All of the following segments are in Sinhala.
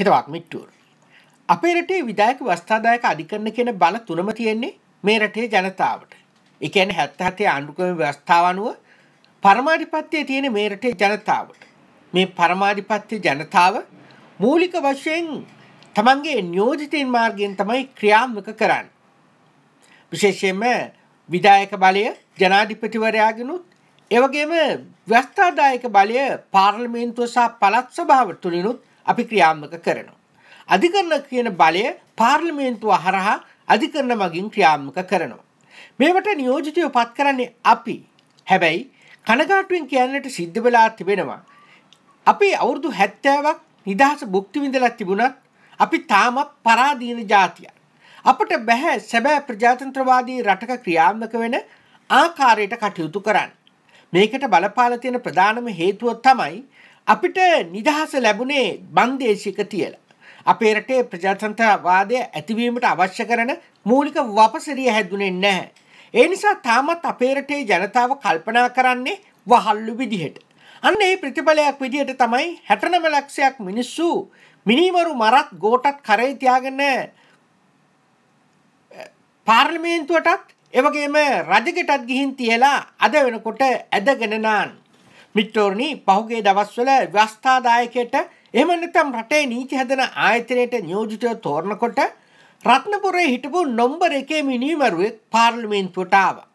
හිතවක් මිට්ටුවර්. අපේ රටේ විදායක වස්ථාදායක අධිකරණ කියන බල තුනම තියෙන්නේ මේ රටේ ජනතාවට. එකන හැත්තහතේ ආණ්ඩුකම ව්‍යවස්ථාවනුව පරමාධිපත්‍යය තියෙන මේ රටේ ජනතාවට. මේ පරමාධිපත්‍ය ජනතාව මූලික වශයෙන් තමන්ගේ නියෝජිතයන් මාර්ගයෙන් තමයි ක්‍රියාත්මක කරන්න. විශේෂයෙන්ම විදායක බලය ජනාධිපතිවරයාගෙනුත් එවගේම ව්‍යස්ථාදායක බලය පාර්ලිමේන්තුව සහ පළත් සභාව තුළිනුත් අපි ක්‍රියාත්මක කරනවා. අධිකරණ කියන බලය පාර්ලිමේන්තුව හරහා අධිකරණ මගින් ක්‍රියාත්මක කරනවා. මේවට නියෝජිතයෝ පත් කරන්නේ අපි. හැබැයි කනගාටුවෙන් කියන්නට සිද්ධ වෙලා තිබෙනවා. අපේ අවුරුදු 70ක් නිදහස භුක්ති විඳලා තිබුණත් අපි තාමත් පරාදීන జాතියක්. අපට බෑ සැබෑ ප්‍රජාතන්ත්‍රවාදී රටක ක්‍රියාත්මක වෙන ආකාරයට කටයුතු කරන්න. මේකට බලපාලා තියෙන ප්‍රධානම හේතුව තමයි අපිට නිදහස ලැබුණේ බන්දේශික තියලා. අපේ රටේ ප්‍රජාතන්ත්‍රවාදය ඇතිවීමට අවශ්‍ය කරන මූලික වපසරිය හැදුනේ නැහැ. ඒ නිසා තාමත් අපේ රටේ ජනතාව කල්පනා කරන්නේ වහල්ලු විදිහට. අන්න ඒ ප්‍රතිඵලයක් විදිහට තමයි 69 ලක්ෂයක් මිනිස්සු මිනිමරු මරත් ගෝටත් කරේ තියාගෙන පාර්ලිමේන්තුවටත් එවගේම රජකටත් ගිහින් තියලා අද වෙනකොට ඇදගෙන නාන්නේ මිත්‍රෝරණි පහුගේ දවස්වල ව්‍යස්ථාදායකයට එහෙම නැත්නම් රටේ නීති හදන ආයතනයට නියෝජිතව තෝරනකොට රත්නපුරේ හිටපු නොම්බර් එකේ මිනීමරුවෙක් පාර්ලිමේන්තුවට ආවා.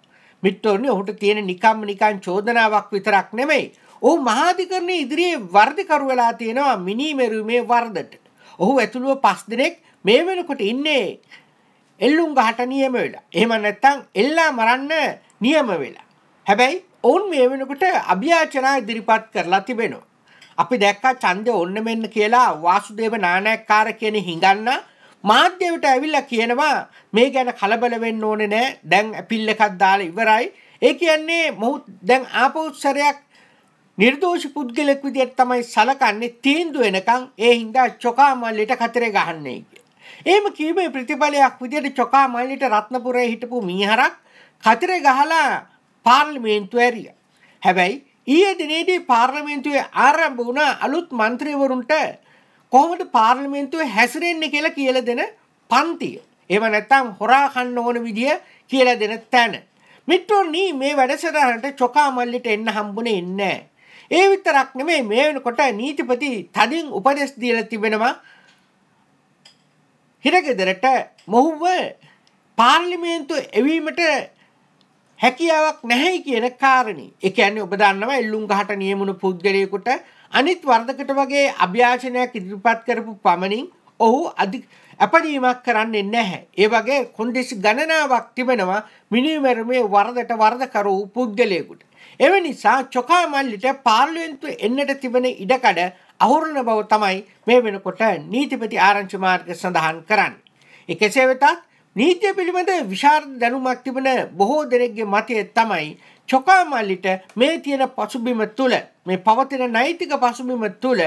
මිත්‍රෝරණි ඔහුට තියෙන නිකම්ම නිකන් චෝදනාවක් විතරක් නෙමෙයි. ඔහු මහාධිකරණයේ ඉදිරියේ වර්ධකරු වෙලා තියෙනවා මිනීමරුමේ වර්ධට. ඔහු ඇතුළුව පස් දිනෙක් මේ වෙනකොට ඉන්නේ එල්ලුම් ගහට නියම වෙලා. එහෙම නැත්නම් එල්ලා මරන්න නියම වෙලා. හැබැයි ඔවුන් මේ වෙනකොට අභ්‍යාචනා ඉදිරිපත් කරලා තිබෙනවා. අපි දැක්කා ඡන්දය ඔන්න මෙන්න කියලා වාසුදේව නානායක්කාර කියන හිඟන්න මාධ්‍යයට ඇවිල්ලා කියනවා මේ ගැන කලබල වෙන්න ඕනේ නෑ දැන් ඇපිල් එකක් දාලා ඉවරයි. ඒ කියන්නේ මොහු දැන් ආපෞත්සරයක් නිර්දෝෂ පුද්ගලෙක් විදිහට තමයි සලකන්නේ තීන්දුව එනකන් ඒ හින්දා චොකා මල්ලිට කතරේ ගහන්නේ එහෙම කීමේ ප්‍රතිඵලයක් විදිහට චොකා මල්ලිට රත්නපුරේ හිටපු මීහරක් කතරේ ගහලා පාර්ලිමේන්තු ඇරිය. හැබැයි ඊයේ දිනේදී පාර්ලිමේන්තුවේ ආරම්භ වුණ අලුත් මන්ත්‍රීවරුන්ට කොහොමද පාර්ලිමේන්තුවේ හැසිරෙන්නේ කියලා කියලා දෙන පන්තිය. එහෙම නැත්නම් හොරා කන්න ඕන විදිය කියලා දෙන තැන. මිත්‍රෝනි මේ වැඩසටහනට චොකා මල්ලිට එන්න හම්බුනේ නැහැ. ඒ විතරක් නෙමෙයි මේ වෙනකොට නීතිපති තදින් උපදෙස් දීලා තිබෙනවා හිරගෙදරට මොහුව පාර්ලිමේන්තු එවීමට හැකියාවක් නැහැයි කියන කාරණේ. ඒ කියන්නේ ඔබ දන්නවා එල්ලුම් ගහට නියමුණු පුද්ගලයෙකුට අනිත් වර්ධකට වගේ අභ්‍යාසනයක් ඉදිරිපත් කරපු පමණින් ඔහු අධි අපරීමක් කරන්නේ නැහැ. ඒ වගේ කොන්දේසි ගණනාවක් තිබෙනවා මිනිමෙරමේ වර්ධට වර්ධකරු පුද්ගලයෙකුට. එවැනි නිසා චොකා මල්ලිට පාර්ලිමේන්තුව එන්නට තිබෙන ඉඩකඩ අහුරන බව තමයි මේ වෙනකොට නීතිපති ආරංචි මාර්ග සඳහන් කරන්නේ. ඒ කෙසේ වෙතත් නීතිය පිළිබඳ විශාර් දැනුමක් තිබන බොහෝ දෙනෙක්ගේ මතය තමයි චොකාමල්ලිට මේ තියෙන පසුබිම තුළ මේ පවතින නෛතික පසුබිම තුළ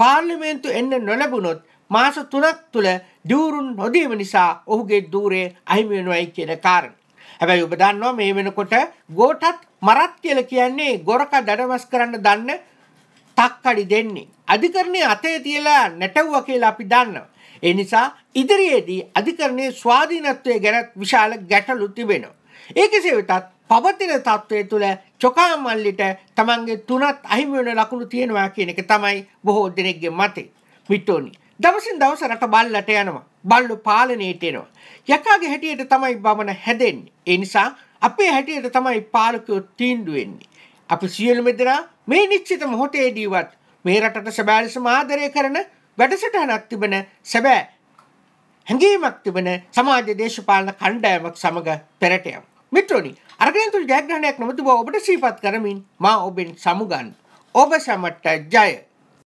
පාර්ලිමේන්තු එන්න නොලැබුණොත් මාස තුනක් තුළ දවරුන් නොදීම නිසා ඔහුගේ දූරේ අහිමිවෙනුවයි කියන කාරණ. හැබැයි ඔබ දන්නවා මේ වෙනකොට ගෝටත් මරත් කියල කියන්නේ ගොරක දඩවස් කරන්න දන්න තක්කඩි දෙන්නේ. අධිකරණය අතේ තියලා නැටව්ව කියලා අපි දන්නවා. ඒ නිසා ඉදිරියේදී අධිකරණයේ ස්වාධීනත්වය ගැනත් විශාල ගැටලු තිබෙනවා. ඒ කෙසේ වෙතත් පවතින තත්ත්වය තුළ චොකා මල්ලිට තමන්ගේ තුනත් අහිමි වෙන ලකුණු තියෙනවා කියන එක තමයි බොහෝ දෙනෙක්ගේ මතය. මිටෝනි දවසින් දවස රට බල්ලට යනවා. බල්ලු පාලනයට එනවා. යකාගේ හැටියට තමයි බමන හැදෙන්නේ. ඒ නිසා අපේ හැටියට තමයි පාලකයෝ තීන්දුව වෙන්නේ. අපි සියලුම දෙනා මේ නිශ්චිත මොහොතේදීවත් මේ රටට සැබෑ ලෙසම ආදරය කරන වැඩසටහනක් තිබෙන සැබෑ හැඟීමක් තිබෙන සමාජ දේශපාලන කණ්ඩායමක් සමග පෙරටයම්. මිත්‍රෝනි අරගෙනතු ජයග්‍රහණයක් නොමතිබ ඔබට සීපත් කරමින් මා ඔබෙන් සමුගන්න. ඔබ සමට්ට ජය!